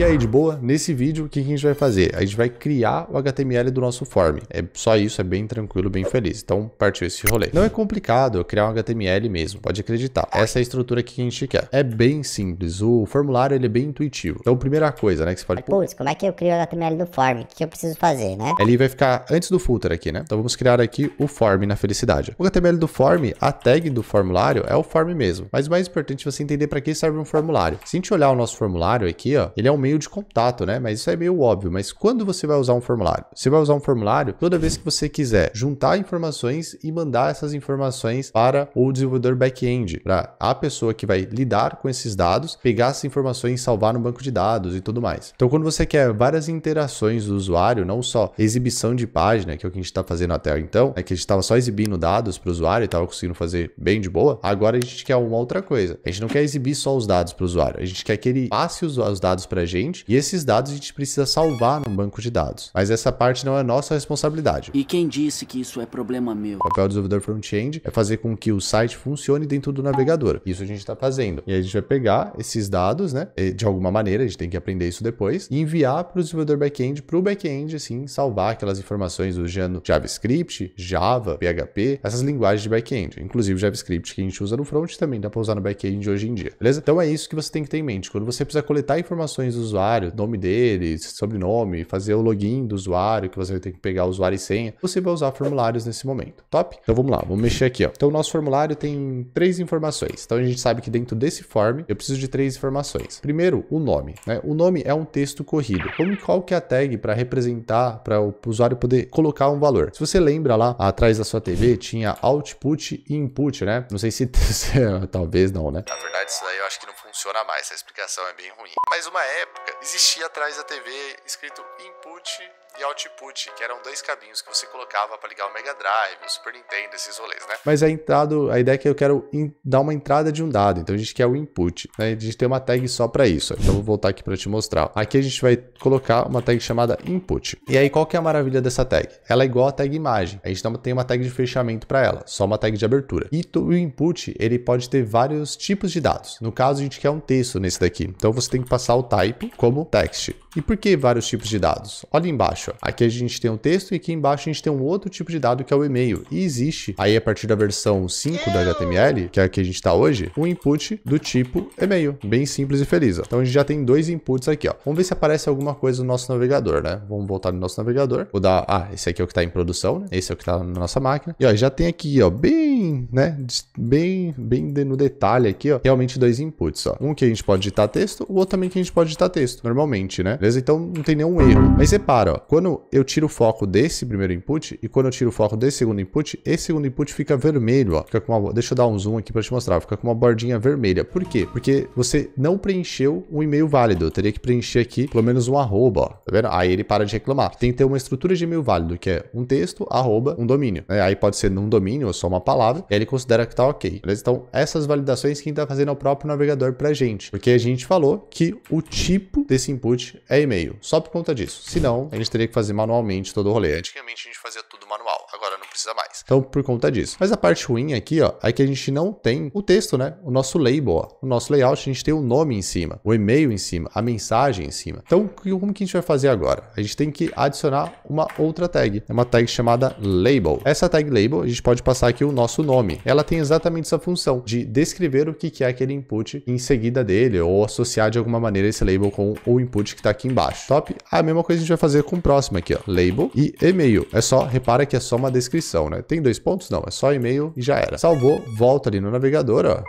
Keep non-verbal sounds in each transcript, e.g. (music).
E aí, de boa, nesse vídeo, o que a gente vai fazer? A gente vai criar o HTML do nosso form. É só isso, é bem tranquilo, bem feliz. Então, partiu esse rolê. Não é complicado criar um HTML mesmo, pode acreditar. Essa é a estrutura que a gente quer. É bem simples, o formulário ele é bem intuitivo. Então, primeira coisa, né, que você pode... Putz, como é que eu crio o HTML do form? O que eu preciso fazer, né? Ele vai ficar antes do footer aqui, né? Então, vamos criar aqui o form na felicidade. O HTML do form, a tag do formulário é o form mesmo. Mas o mais importante é você entender para que serve um formulário. Se a gente olhar o nosso formulário aqui, ó, ele é um meio de contato, né? Mas isso é meio óbvio. Mas quando você vai usar um formulário? Você vai usar um formulário toda vez que você quiser juntar informações e mandar essas informações para o desenvolvedor back-end, para a pessoa que vai lidar com esses dados, pegar essas informações, e salvar no banco de dados e tudo mais. Então, quando você quer várias interações do usuário, não só exibição de página, que é o que a gente está fazendo até então, é que a gente estava só exibindo dados para o usuário e estava conseguindo fazer bem de boa, agora a gente quer uma outra coisa. A gente não quer exibir só os dados para o usuário, a gente quer que ele passe os dados para a gente gente e esses dados a gente precisa salvar no banco de dados. Mas essa parte não é nossa responsabilidade. E quem disse que isso é problema meu? O papel do desenvolvedor front-end é fazer com que o site funcione dentro do navegador. Isso a gente está fazendo. E aí a gente vai pegar esses dados, né? De alguma maneira, a gente tem que aprender isso depois e enviar para o desenvolvedor back-end, para o back-end, assim, salvar aquelas informações usando JavaScript, Java, PHP, essas linguagens de back-end. Inclusive JavaScript que a gente usa no front também dá para usar no back-end hoje em dia, beleza? Então é isso que você tem que ter em mente. Quando você precisa coletar informações dos usuário, nome dele, sobrenome, fazer o login do usuário, que você vai ter que pegar o usuário e senha. Você vai usar formulários nesse momento. Top? Então vamos lá, vamos mexer aqui. Ó. Então o nosso formulário tem três informações. Então a gente sabe que dentro desse form eu preciso de três informações. Primeiro, o nome. Né? O nome é um texto corrido. Como qual que é a tag para representar, para o usuário poder colocar um valor. Se você lembra lá atrás da sua TV, tinha output e input, né? Não sei se (laughs) talvez não, né? Na verdade, isso daí eu acho que não funciona mais. Essa explicação é bem ruim. Mas uma época existia atrás da TV escrito input e output, que eram dois cabinhos que você colocava para ligar o Mega Drive, o Super Nintendo, esses rolês, né? Mas a entrada, a ideia é que eu quero in, dar uma entrada de um dado, então a gente quer o input, né? A gente tem uma tag só para isso. Então eu vou voltar aqui para te mostrar. Aqui a gente vai colocar uma tag chamada input. E aí qual que é a maravilha dessa tag? Ela é igual a tag imagem. A gente não tem uma tag de fechamento para ela, só uma tag de abertura. E o input, ele pode ter vários tipos de dados. No caso, a gente quer um texto nesse daqui. Então você tem que passar o type como text. E por que vários tipos de dados? Olha embaixo. Aqui a gente tem um texto e aqui embaixo a gente tem um outro tipo de dado que é o e-mail. E existe aí a partir da versão 5 da HTML, que é a que a gente está hoje, um input do tipo e-mail. Bem simples e feliz. Ó. Então a gente já tem dois inputs aqui. Ó. Vamos ver se aparece alguma coisa no nosso navegador, né? Vamos voltar no nosso navegador. Vou dar... Ah, esse aqui é o que está em produção, né? Esse é o que está na nossa máquina. E ó, já tem aqui, ó, bem, né? Bem, bem no detalhe aqui, ó, realmente dois inputs, ó. Um que a gente pode digitar texto, o outro também que a gente pode digitar texto, normalmente, né? beleza? Então não tem nenhum erro. Mas repara, ó, quando eu tiro o foco desse primeiro input e quando eu tiro o foco desse segundo input, esse segundo input fica vermelho, ó. Fica com uma, deixa eu dar um zoom aqui para te mostrar, fica com uma bordinha vermelha. Por quê? Porque você não preencheu um e-mail válido. Eu teria que preencher aqui pelo menos um arroba, ó. Tá vendo? Aí ele para de reclamar. Tem que ter uma estrutura de e-mail válido, que é um texto, arroba, um domínio. Né? Aí pode ser num domínio ou só uma palavra, e aí ele considera que tá ok. Beleza? Então, essas validações quem tá fazendo é o próprio navegador pra gente. Porque a gente falou que o tipo desse input é e-mail, só por conta disso. Senão, a gente teria que fazer manualmente todo o rolê. Antigamente a gente fazia precisa mais. Então, por conta disso. Mas a parte ruim aqui, ó, é que a gente não tem o texto, né? O nosso label, ó. O nosso layout, a gente tem o nome em cima, o e-mail em cima, a mensagem em cima. Então, como que a gente vai fazer agora? A gente tem que adicionar uma outra tag. É uma tag chamada label. Essa tag label, a gente pode passar aqui o nosso nome. Ela tem exatamente essa função de descrever o que é aquele input em seguida dele ou associar de alguma maneira esse label com o input que está aqui embaixo. Top? Ah, a mesma coisa a gente vai fazer com o próximo aqui, ó. Label e e-mail. É só, repara que é só uma descrição descrição, né? Tem dois pontos? Não, é só e-mail e já era. Salvou, volta ali no navegador, ó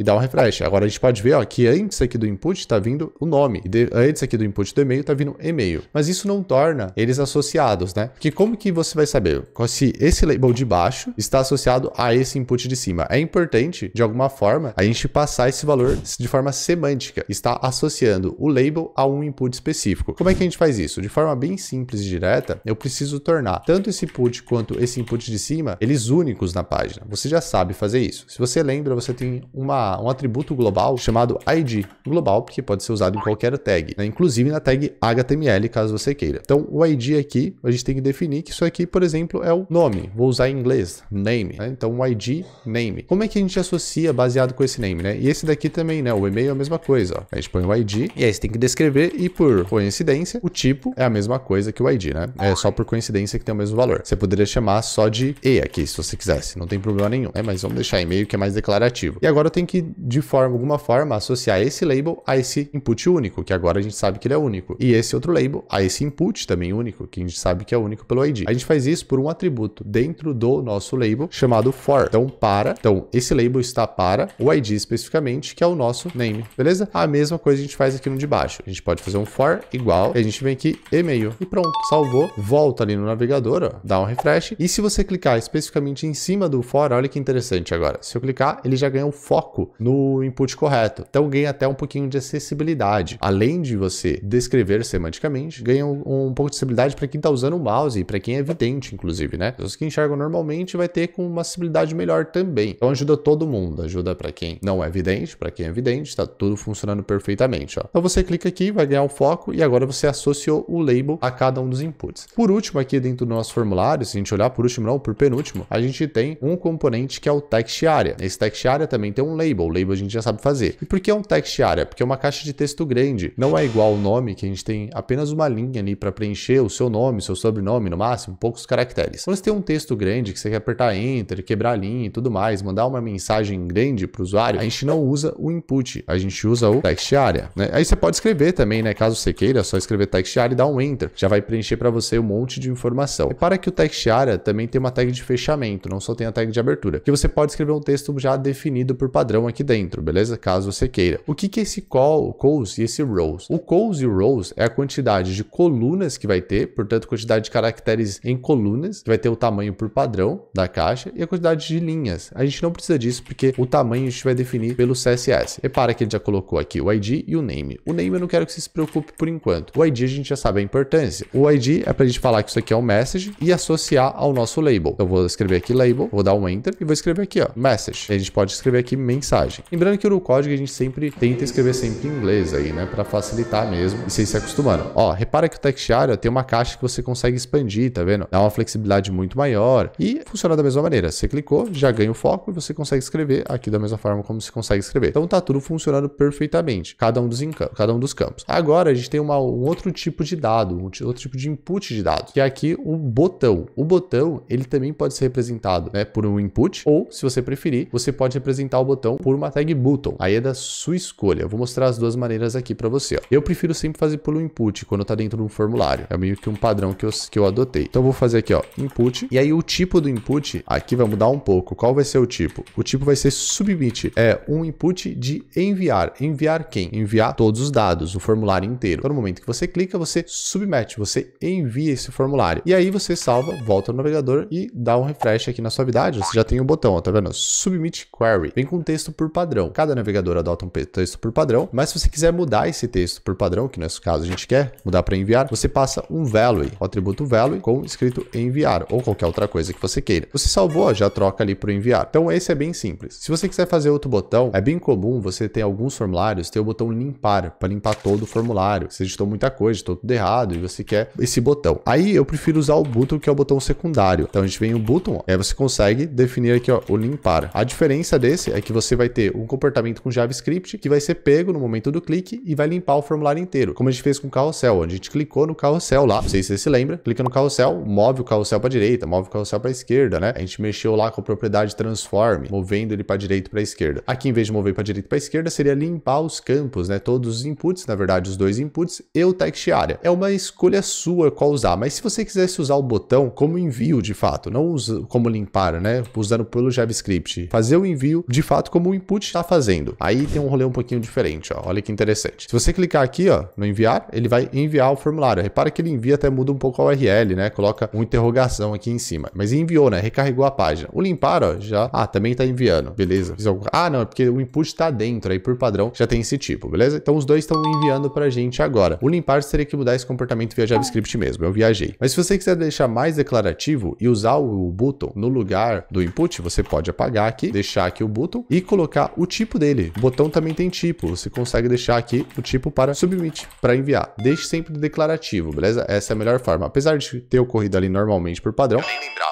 e dá um refresh. Agora a gente pode ver ó, que antes aqui do input está vindo o nome, e de, antes aqui do input do e-mail está vindo e-mail. Mas isso não torna eles associados, né? Porque como que você vai saber se esse label de baixo está associado a esse input de cima? É importante, de alguma forma, a gente passar esse valor de forma semântica, está associando o label a um input específico. Como é que a gente faz isso? De forma bem simples e direta, eu preciso tornar tanto esse input quanto esse input de cima, eles únicos na página. Você já sabe fazer isso. Se você lembra, você tem uma um atributo global chamado ID global, que pode ser usado em qualquer tag, né? inclusive na tag HTML, caso você queira. Então, o ID aqui, a gente tem que definir que isso aqui, por exemplo, é o nome. Vou usar em inglês, name. Né? Então, o ID, name. Como é que a gente associa baseado com esse name, né? E esse daqui também, né? O e-mail é a mesma coisa, ó. A gente põe o ID e aí você tem que descrever e, por coincidência, o tipo é a mesma coisa que o ID, né? É só por coincidência que tem o mesmo valor. Você poderia chamar só de E aqui, se você quisesse. Não tem problema nenhum, né? Mas vamos deixar e-mail que é mais declarativo. E agora eu tenho que de forma, alguma forma, associar esse label a esse input único, que agora a gente sabe que ele é único, e esse outro label a esse input também único, que a gente sabe que é único pelo ID. A gente faz isso por um atributo dentro do nosso label chamado for. Então, para. Então, esse label está para o ID especificamente, que é o nosso name, beleza? A mesma coisa a gente faz aqui no de baixo. A gente pode fazer um for igual, e a gente vem aqui, e-mail, e pronto, salvou. Volta ali no navegador, ó, dá um refresh, e se você clicar especificamente em cima do for, olha que interessante agora. Se eu clicar, ele já ganha o foco foco no input correto. Então ganha até um pouquinho de acessibilidade. Além de você descrever semanticamente, ganha um, um pouco de acessibilidade para quem está usando o mouse e para quem é vidente, inclusive, né? Pessoas que enxergam normalmente vai ter com uma acessibilidade melhor também. Então ajuda todo mundo, ajuda para quem não é vidente, para quem é vidente, está tudo funcionando perfeitamente. Ó. Então você clica aqui, vai ganhar o foco e agora você associou o label a cada um dos inputs. Por último, aqui dentro do nosso formulário, se a gente olhar por último não, por penúltimo, a gente tem um componente que é o text area. Esse text area também tem um label label. Label a gente já sabe fazer. E por que é um text area? Porque é uma caixa de texto grande. Não é igual o nome, que a gente tem apenas uma linha ali para preencher o seu nome, seu sobrenome no máximo, poucos caracteres. Quando você tem um texto grande que você quer apertar enter, quebrar a linha e tudo mais, mandar uma mensagem grande para o usuário, a gente não usa o input, a gente usa o text area. Né? Aí você pode escrever também, né? Caso você queira, é só escrever text area e dar um enter. Já vai preencher para você um monte de informação. Repara que o text area também tem uma tag de fechamento, não só tem a tag de abertura, que você pode escrever um texto já definido por padrão estarão aqui dentro, beleza? Caso você queira. O que, que é esse call, calls e esse rows? O calls e rows é a quantidade de colunas que vai ter, portanto, quantidade de caracteres em colunas, que vai ter o tamanho por padrão da caixa e a quantidade de linhas. A gente não precisa disso porque o tamanho a gente vai definir pelo CSS. Repara que ele já colocou aqui o ID e o name. O name eu não quero que você se preocupe por enquanto. O ID a gente já sabe a importância. O ID é para a gente falar que isso aqui é um message e associar ao nosso label. Então, eu vou escrever aqui label, vou dar um enter e vou escrever aqui, ó, message. a gente pode escrever aqui mensagem mensagem. Lembrando que no código a gente sempre tenta escrever sempre em inglês aí, né? Para facilitar mesmo e vocês se acostumando. Ó, repara que o textiário tem uma caixa que você consegue expandir, tá vendo? Dá uma flexibilidade muito maior e funciona da mesma maneira. Você clicou, já ganha o foco e você consegue escrever aqui da mesma forma como você consegue escrever. Então tá tudo funcionando perfeitamente, cada um dos, cada um dos campos. Agora a gente tem uma, um outro tipo de dado, um outro tipo de input de dado, que é aqui o botão. O botão, ele também pode ser representado né, por um input ou, se você preferir, você pode representar o botão por uma tag button. Aí é da sua escolha. Eu vou mostrar as duas maneiras aqui para você. Ó. Eu prefiro sempre fazer pelo input quando tá dentro de um formulário. É meio que um padrão que eu, que eu adotei. Então eu vou fazer aqui, ó, input. E aí o tipo do input aqui vai mudar um pouco. Qual vai ser o tipo? O tipo vai ser submit. É um input de enviar. Enviar quem? Enviar todos os dados, o formulário inteiro. Então, no momento que você clica, você submete, você envia esse formulário. E aí você salva, volta no navegador e dá um refresh aqui na sua atividade. Você já tem o um botão, ó, tá vendo? Submit query. Vem com o texto texto por padrão. Cada navegador adota um texto por padrão, mas se você quiser mudar esse texto por padrão, que nesse caso a gente quer mudar para enviar, você passa um value, o atributo value com escrito enviar ou qualquer outra coisa que você queira. Você salvou, já troca ali para enviar. Então esse é bem simples. Se você quiser fazer outro botão, é bem comum você ter alguns formulários ter o botão limpar para limpar todo o formulário. Você editou muita coisa, estou tudo errado e você quer esse botão. Aí eu prefiro usar o button que é o botão secundário. Então a gente vem o button, aí você consegue definir aqui ó, o limpar. A diferença desse é que você vai ter um comportamento com JavaScript que vai ser pego no momento do clique e vai limpar o formulário inteiro, como a gente fez com o carrossel, onde a gente clicou no carrossel lá, não sei se você se lembra, clica no carrossel, move o carrossel para direita, move o carrossel para esquerda, né? A gente mexeu lá com a propriedade transform, movendo ele para direita para esquerda. Aqui em vez de mover para direita para esquerda, seria limpar os campos, né? Todos os inputs, na verdade os dois inputs e o text É uma escolha sua qual usar, mas se você quisesse usar o botão como envio de fato, não como limpar, né? Usando pelo JavaScript, fazer o envio de fato como o input está fazendo. Aí tem um rolê um pouquinho diferente, ó. Olha que interessante. Se você clicar aqui, ó, no enviar, ele vai enviar o formulário. Repara que ele envia até muda um pouco a URL, né? Coloca uma interrogação aqui em cima. Mas enviou, né? Recarregou a página. O limpar, ó, já... Ah, também está enviando. Beleza. Ah, não, é porque o input está dentro. Aí, por padrão, já tem esse tipo, beleza? Então, os dois estão enviando para a gente agora. O limpar seria que mudar esse comportamento via JavaScript mesmo. Eu viajei. Mas se você quiser deixar mais declarativo e usar o button no lugar do input, você pode apagar aqui, deixar aqui o button e colocar o tipo dele. O botão também tem tipo, você consegue deixar aqui o tipo para submit, para enviar. Deixe sempre declarativo, beleza? Essa é a melhor forma. Apesar de ter ocorrido ali normalmente por padrão. Eu nem lembrava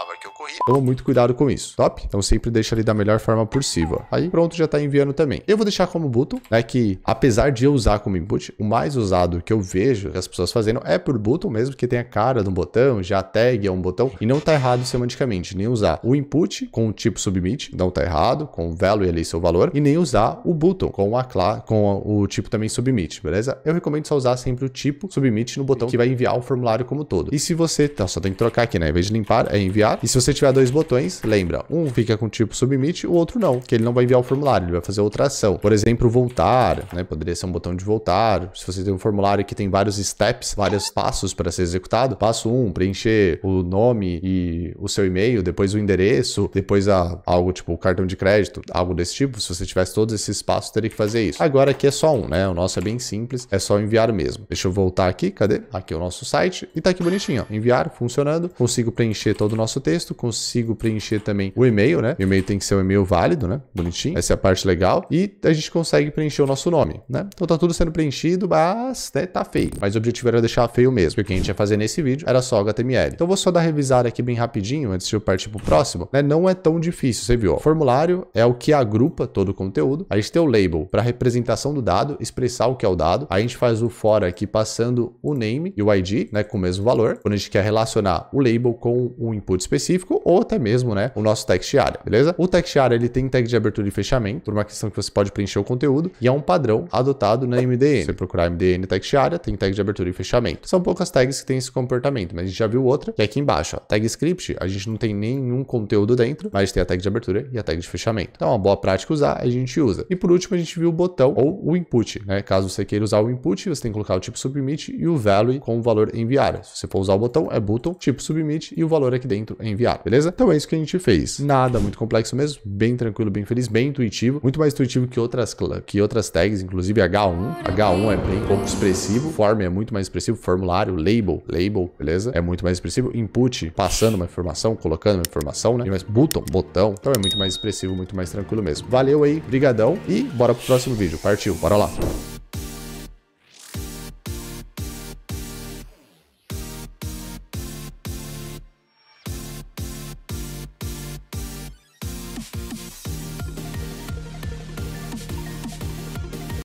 Toma muito cuidado com isso, top? Então sempre deixa ele da melhor forma possível. Aí pronto, já tá enviando também. Eu vou deixar como button, né, que apesar de eu usar como input, o mais usado que eu vejo as pessoas fazendo é por button mesmo, que tem a cara de um botão, já tag é um botão, e não tá errado semanticamente, nem usar o input com o tipo submit, não tá errado, com o value ali seu valor, e nem usar o button com a classe, com o tipo também submit, beleza? Eu recomendo só usar sempre o tipo submit no botão que vai enviar o formulário como todo. E se você, tá, só tem que trocar aqui, né, em vez de limpar, é enviar, e se você tiver dois botões, lembra, um fica com tipo submit, o outro não, que ele não vai enviar o formulário, ele vai fazer outra ação. Por exemplo, voltar, né? Poderia ser um botão de voltar. Se você tem um formulário que tem vários steps, vários passos para ser executado, passo um, preencher o nome e o seu e-mail, depois o endereço, depois a, algo tipo o cartão de crédito, algo desse tipo. Se você tivesse todos esses passos, teria que fazer isso. Agora aqui é só um, né? O nosso é bem simples, é só enviar mesmo. Deixa eu voltar aqui, cadê? Aqui é o nosso site e tá aqui bonitinho, ó. Enviar, funcionando. Consigo preencher todo o nosso texto, consigo consigo preencher também o e-mail, né? O e-mail tem que ser um e-mail válido, né? Bonitinho. Essa é a parte legal. E a gente consegue preencher o nosso nome, né? Então tá tudo sendo preenchido, mas né, tá feio. Mas o objetivo era deixar feio mesmo, porque o que a gente ia fazer nesse vídeo era só HTML. Então vou só dar revisada aqui bem rapidinho, antes de eu partir pro próximo, né? Não é tão difícil, você viu? formulário é o que agrupa todo o conteúdo. A gente tem o label para representação do dado, expressar o que é o dado. A gente faz o fora aqui passando o name e o ID, né, com o mesmo valor. Quando a gente quer relacionar o label com um input específico ou até mesmo, né, o nosso text área, beleza? O text área ele tem tag de abertura e fechamento, por uma questão que você pode preencher o conteúdo, e é um padrão adotado na MDN. Se você procurar MDN text área, tem tag de abertura e fechamento. São poucas tags que têm esse comportamento, mas a gente já viu outra, que é aqui embaixo, ó, tag script, a gente não tem nenhum conteúdo dentro, mas tem a tag de abertura e a tag de fechamento. Então é uma boa prática usar, a gente usa. E por último, a gente viu o botão ou o input, né? Caso você queira usar o input, você tem que colocar o tipo submit e o value com o valor enviar. Se você for usar o botão, é button, tipo submit e o valor aqui dentro enviar, beleza? beleza? Então é isso que a gente fez. Nada muito complexo mesmo, bem tranquilo, bem feliz, bem intuitivo, muito mais intuitivo que outras, que outras tags, inclusive H1. H1 é bem pouco expressivo, form é muito mais expressivo, formulário, label, label, beleza? É muito mais expressivo, input, passando uma informação, colocando uma informação, né? E mais button, botão. Então é muito mais expressivo, muito mais tranquilo mesmo. Valeu aí, brigadão e bora pro próximo vídeo. Partiu, bora lá.